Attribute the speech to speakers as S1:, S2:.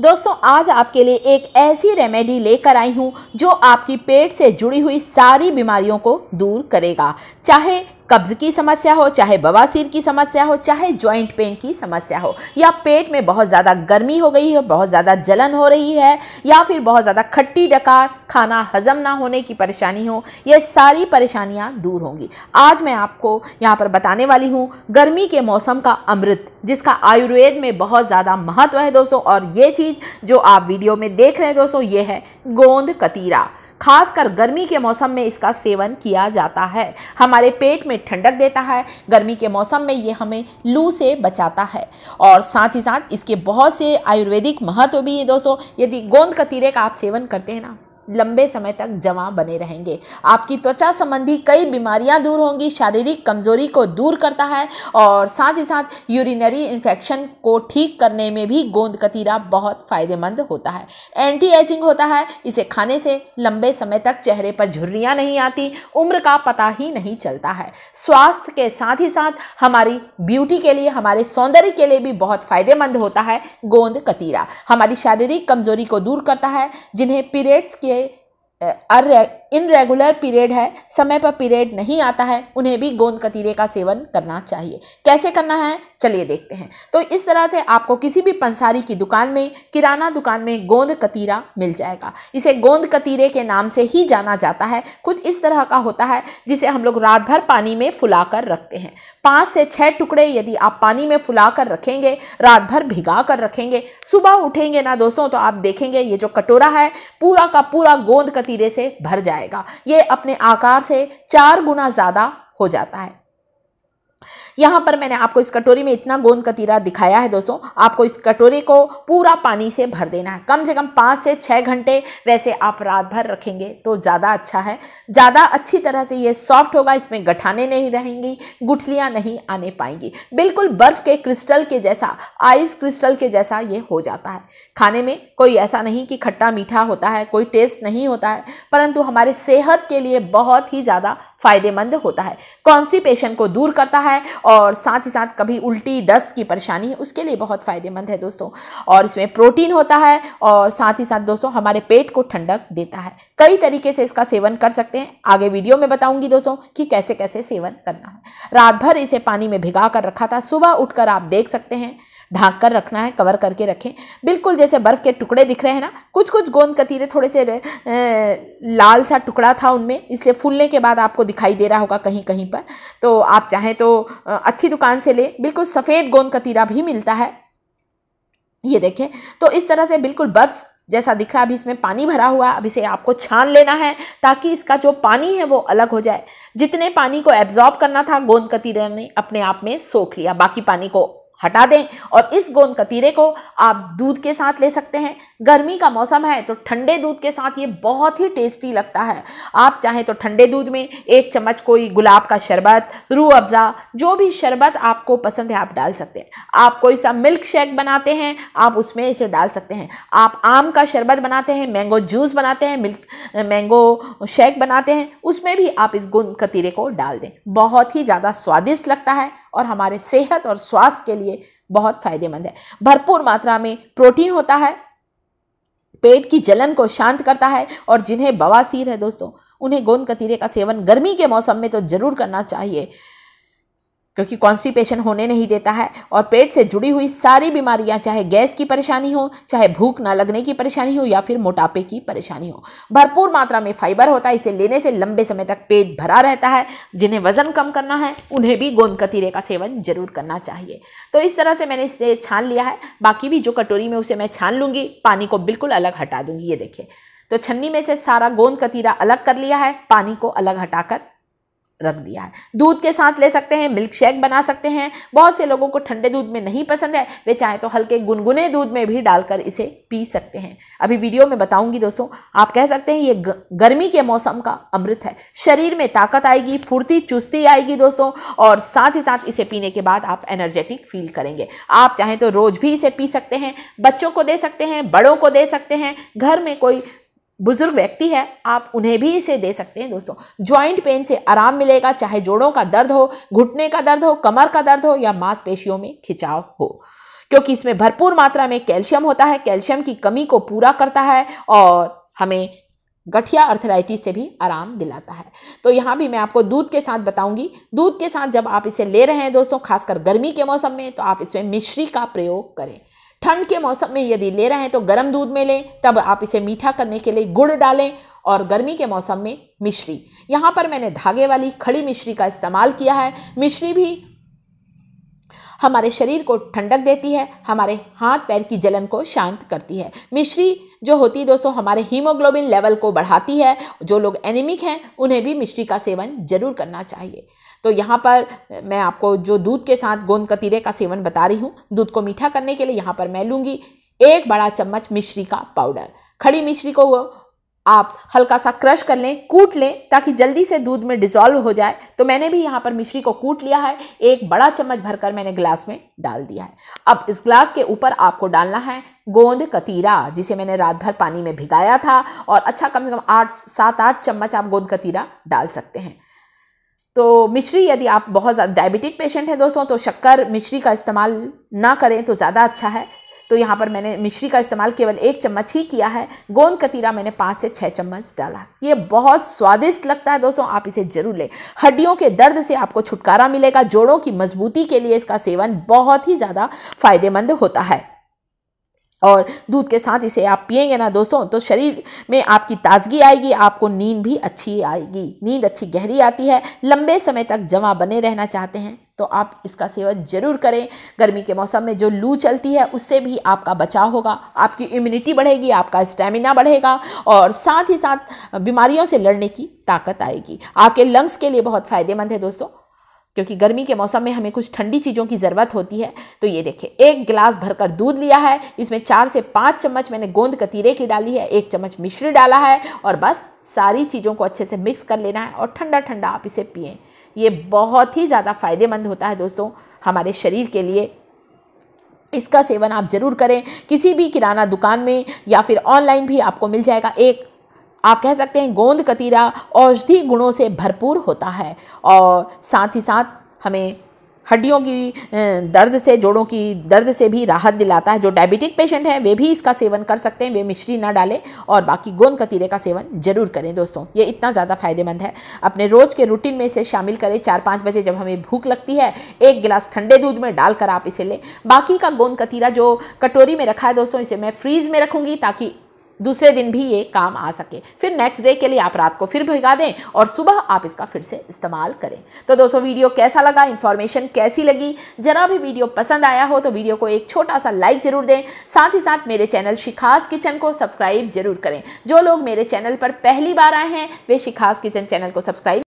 S1: दोस्तों आज आपके लिए एक ऐसी रेमेडी लेकर आई हूँ जो आपकी पेट से जुड़ी हुई सारी बीमारियों को दूर करेगा चाहे कब्ज़ की समस्या हो चाहे बवासीर की समस्या हो चाहे जॉइंट पेन की समस्या हो या पेट में बहुत ज़्यादा गर्मी हो गई है बहुत ज़्यादा जलन हो रही है या फिर बहुत ज़्यादा खट्टी डकार खाना हजम ना होने की परेशानी हो ये सारी परेशानियाँ दूर होंगी आज मैं आपको यहाँ पर बताने वाली हूँ गर्मी के मौसम का अमृत जिसका आयुर्वेद में बहुत ज़्यादा महत्व है दोस्तों और ये चीज़ जो आप वीडियो में देख रहे हैं दोस्तों ये है गोंद कतीरा खासकर गर्मी के मौसम में इसका सेवन किया जाता है हमारे पेट में ठंडक देता है गर्मी के मौसम में ये हमें लू से बचाता है और साथ ही साथ इसके बहुत से आयुर्वेदिक महत्व भी है दोस्तों यदि गोंद कतीरे का आप सेवन करते हैं ना लंबे समय तक जमा बने रहेंगे आपकी त्वचा संबंधी कई बीमारियां दूर होंगी शारीरिक कमजोरी को दूर करता है और साथ ही साथ यूरिनरी इन्फेक्शन को ठीक करने में भी गोंद कतीरा बहुत फायदेमंद होता है एंटी एजिंग होता है इसे खाने से लंबे समय तक चेहरे पर झुर्रियाँ नहीं आती उम्र का पता ही नहीं चलता है स्वास्थ्य के साथ ही साथ हमारी ब्यूटी के लिए हमारे सौंदर्य के लिए भी बहुत फायदेमंद होता है गोंद कतीरा हमारी शारीरिक कमजोरी को दूर करता है जिन्हें पीरियड्स के इनरेगुलर पीरियड है समय पर पीरियड नहीं आता है उन्हें भी गोंद कतीरे का सेवन करना चाहिए कैसे करना है चलिए देखते हैं तो इस तरह से आपको किसी भी पंसारी की दुकान में किराना दुकान में गोंद कतीरा मिल जाएगा इसे गोंद कतीरे के नाम से ही जाना जाता है कुछ इस तरह का होता है जिसे हम लोग रात भर पानी में फुला कर रखते हैं पाँच से छः टुकड़े यदि आप पानी में फुला कर रखेंगे रात भर भिगा कर रखेंगे सुबह उठेंगे ना दोस्तों तो आप देखेंगे ये जो कटोरा है पूरा का पूरा गोंद कतीरा हीरे से भर जाएगा ये अपने आकार से चार गुना ज़्यादा हो जाता है यहाँ पर मैंने आपको इस कटोरी में इतना गोंद कतीरा दिखाया है दोस्तों आपको इस कटोरी को पूरा पानी से भर देना है कम से कम पाँच से छः घंटे वैसे आप रात भर रखेंगे तो ज़्यादा अच्छा है ज़्यादा अच्छी तरह से ये सॉफ्ट होगा इसमें गठाने नहीं रहेंगी गुठलियाँ नहीं आने पाएंगी बिल्कुल बर्फ़ के क्रिस्टल के जैसा आइस क्रिस्टल के जैसा ये हो जाता है खाने में कोई ऐसा नहीं कि खट्टा मीठा होता है कोई टेस्ट नहीं होता है परंतु हमारे सेहत के लिए बहुत ही ज़्यादा फायदेमंद होता है कॉन्स्टिपेशन को दूर करता है और साथ ही साथ कभी उल्टी दस्त की परेशानी है उसके लिए बहुत फ़ायदेमंद है दोस्तों और इसमें प्रोटीन होता है और साथ ही साथ दोस्तों हमारे पेट को ठंडक देता है कई तरीके से इसका सेवन कर सकते हैं आगे वीडियो में बताऊंगी दोस्तों कि कैसे कैसे सेवन करना है रात भर इसे पानी में भिगा कर रखा था सुबह उठकर आप देख सकते हैं ढाँक कर रखना है कवर करके रखें बिल्कुल जैसे बर्फ़ के टुकड़े दिख रहे हैं ना कुछ कुछ गोंद कतीरे थोड़े से लाल सा टुकड़ा था उनमें इसलिए फूलने के बाद आपको दिखाई दे रहा होगा कहीं कहीं पर तो आप चाहें तो अच्छी दुकान से लें बिल्कुल सफ़ेद गोंद कतीरा भी मिलता है ये देखें तो इस तरह से बिल्कुल बर्फ़ जैसा दिख रहा अभी इसमें पानी भरा हुआ अब इसे आपको छान लेना है ताकि इसका जो पानी है वो अलग हो जाए जितने पानी को एब्जॉर्ब करना था गोंद कतीरे ने अपने आप में सोख लिया बाकी पानी को हटा दें और इस गोंद कतीरे को आप दूध के साथ ले सकते हैं गर्मी का मौसम है तो ठंडे दूध के साथ ये बहुत ही टेस्टी लगता है आप चाहें तो ठंडे दूध में एक चम्मच कोई गुलाब का शरबत रू अफ़ज़ा जो भी शरबत आपको पसंद है आप डाल सकते हैं आप कोई सा मिल्क शेक बनाते हैं आप उसमें इसे डाल सकते हैं आप आम का शरबत बनाते हैं मैंगो जूस बनाते हैं मिल्क मैंगो शेक बनाते हैं उसमें भी आप इस गोंद कतीरे को डाल दें बहुत ही ज़्यादा स्वादिष्ट लगता है और हमारे सेहत और स्वास्थ्य के लिए बहुत फायदेमंद है भरपूर मात्रा में प्रोटीन होता है पेट की जलन को शांत करता है और जिन्हें बवासीर है दोस्तों उन्हें गोंद कतीरे का सेवन गर्मी के मौसम में तो ज़रूर करना चाहिए क्योंकि कॉन्स्टिपेशन होने नहीं देता है और पेट से जुड़ी हुई सारी बीमारियां चाहे गैस की परेशानी हो चाहे भूख ना लगने की परेशानी हो या फिर मोटापे की परेशानी हो भरपूर मात्रा में फाइबर होता है इसे लेने से लंबे समय तक पेट भरा रहता है जिन्हें वजन कम करना है उन्हें भी गोंद कतीरे का सेवन जरूर करना चाहिए तो इस तरह से मैंने इसे छान लिया है बाकी भी जो कटोरी में उसे मैं छान लूँगी पानी को बिल्कुल अलग हटा दूँगी ये देखिए तो छन्नी में से सारा गोंद कतीरा अलग कर लिया है पानी को अलग हटाकर रख दिया है दूध के साथ ले सकते हैं मिल्क शेक बना सकते हैं बहुत से लोगों को ठंडे दूध में नहीं पसंद है वे चाहे तो हल्के गुनगुने दूध में भी डालकर इसे पी सकते हैं अभी वीडियो में बताऊंगी दोस्तों आप कह सकते हैं ये गर्मी के मौसम का अमृत है शरीर में ताकत आएगी फुर्ती चुस्ती आएगी दोस्तों और साथ ही साथ इसे पीने के बाद आप एनर्जेटिक फील करेंगे आप चाहें तो रोज़ भी इसे पी सकते हैं बच्चों को दे सकते हैं बड़ों को दे सकते हैं घर में कोई बुजुर्ग व्यक्ति है आप उन्हें भी इसे दे सकते हैं दोस्तों ज्वाइंट पेन से आराम मिलेगा चाहे जोड़ों का दर्द हो घुटने का दर्द हो कमर का दर्द हो या मांसपेशियों में खिंचाव हो क्योंकि इसमें भरपूर मात्रा में कैल्शियम होता है कैल्शियम की कमी को पूरा करता है और हमें गठिया अर्थराइटिस से भी आराम दिलाता है तो यहाँ भी मैं आपको दूध के साथ बताऊंगी दूध के साथ जब आप इसे ले रहे हैं दोस्तों खासकर गर्मी के मौसम में तो आप इसमें मिश्री का प्रयोग करें ठंड के मौसम में यदि ले रहे हैं तो गर्म दूध में लें तब आप इसे मीठा करने के लिए गुड़ डालें और गर्मी के मौसम में मिश्री यहाँ पर मैंने धागे वाली खड़ी मिश्री का इस्तेमाल किया है मिश्री भी हमारे शरीर को ठंडक देती है हमारे हाथ पैर की जलन को शांत करती है मिश्री जो होती है दोस्तों हमारे हीमोग्लोबिन लेवल को बढ़ाती है जो लोग एनीमिक हैं उन्हें भी मिश्री का सेवन जरूर करना चाहिए तो यहाँ पर मैं आपको जो दूध के साथ गोंद कतीरे का सेवन बता रही हूँ दूध को मीठा करने के लिए यहाँ पर मैं लूँगी एक बड़ा चम्मच मिश्री का पाउडर खड़ी मिश्री को आप हल्का सा क्रश कर लें कूट लें ताकि जल्दी से दूध में डिज़ोल्व हो जाए तो मैंने भी यहाँ पर मिश्री को कूट लिया है एक बड़ा चम्मच भरकर मैंने ग्लास में डाल दिया है अब इस ग्लास के ऊपर आपको डालना है गोंद कतीरा जिसे मैंने रात भर पानी में भिगाया था और अच्छा कम से कम आठ सात आठ चम्मच आप गोंद कतीरा डाल सकते हैं तो मिश्री यदि आप बहुत ज़्यादा डायबिटिक पेशेंट हैं दोस्तों तो शक्कर मिश्री का इस्तेमाल ना करें तो ज़्यादा अच्छा है तो यहाँ पर मैंने मिश्री का इस्तेमाल केवल एक चम्मच ही किया है गोंद कतीरा मैंने पाँच से छः चम्मच डाला ये बहुत स्वादिष्ट लगता है दोस्तों आप इसे जरूर लें हड्डियों के दर्द से आपको छुटकारा मिलेगा जोड़ों की मजबूती के लिए इसका सेवन बहुत ही ज़्यादा फायदेमंद होता है और दूध के साथ इसे आप पिएंगे ना दोस्तों तो शरीर में आपकी ताजगी आएगी आपको नींद भी अच्छी आएगी नींद अच्छी गहरी आती है लंबे समय तक जमा बने रहना चाहते हैं तो आप इसका सेवन ज़रूर करें गर्मी के मौसम में जो लू चलती है उससे भी आपका बचाव होगा आपकी इम्यूनिटी बढ़ेगी आपका स्टेमिना बढ़ेगा और साथ ही साथ बीमारियों से लड़ने की ताकत आएगी आपके लंग्स के लिए बहुत फ़ायदेमंद है दोस्तों क्योंकि गर्मी के मौसम में हमें कुछ ठंडी चीज़ों की ज़रूरत होती है तो ये देखिए एक गिलास भरकर दूध लिया है इसमें चार से पाँच चम्मच मैंने गोंद कतीरे की डाली है एक चम्मच मिश्री डाला है और बस सारी चीज़ों को अच्छे से मिक्स कर लेना है और ठंडा ठंडा आप इसे पिएँ ये बहुत ही ज़्यादा फ़ायदेमंद होता है दोस्तों हमारे शरीर के लिए इसका सेवन आप ज़रूर करें किसी भी किराना दुकान में या फिर ऑनलाइन भी आपको मिल जाएगा एक आप कह सकते हैं गोंद कतीरा औषधि गुणों से भरपूर होता है और साथ ही साथ हमें हड्डियों की दर्द से जोड़ों की दर्द से भी राहत दिलाता है जो डायबिटिक पेशेंट हैं वे भी इसका सेवन कर सकते हैं वे मिश्री ना डालें और बाकी गोंद कतीरे का सेवन जरूर करें दोस्तों ये इतना ज़्यादा फायदेमंद है अपने रोज़ के रूटीन में इसे शामिल करें चार पाँच बजे जब हमें भूख लगती है एक गिलास ठंडे दूध में डालकर आप इसे लें बाकी का गोंद कतीरा जो कटोरी में रखा है दोस्तों इसे मैं फ्रीज़ में रखूँगी ताकि दूसरे दिन भी ये काम आ सके फिर नेक्स्ट डे के लिए आप रात को फिर भिगा दें और सुबह आप इसका फिर से इस्तेमाल करें तो दोस्तों वीडियो कैसा लगा इन्फॉर्मेशन कैसी लगी जरा भी वीडियो पसंद आया हो तो वीडियो को एक छोटा सा लाइक जरूर दें साथ ही साथ मेरे चैनल शिखास किचन को सब्सक्राइब जरूर करें जो लोग मेरे चैनल पर पहली बार आए हैं वे शिखास किचन चैनल को सब्सक्राइब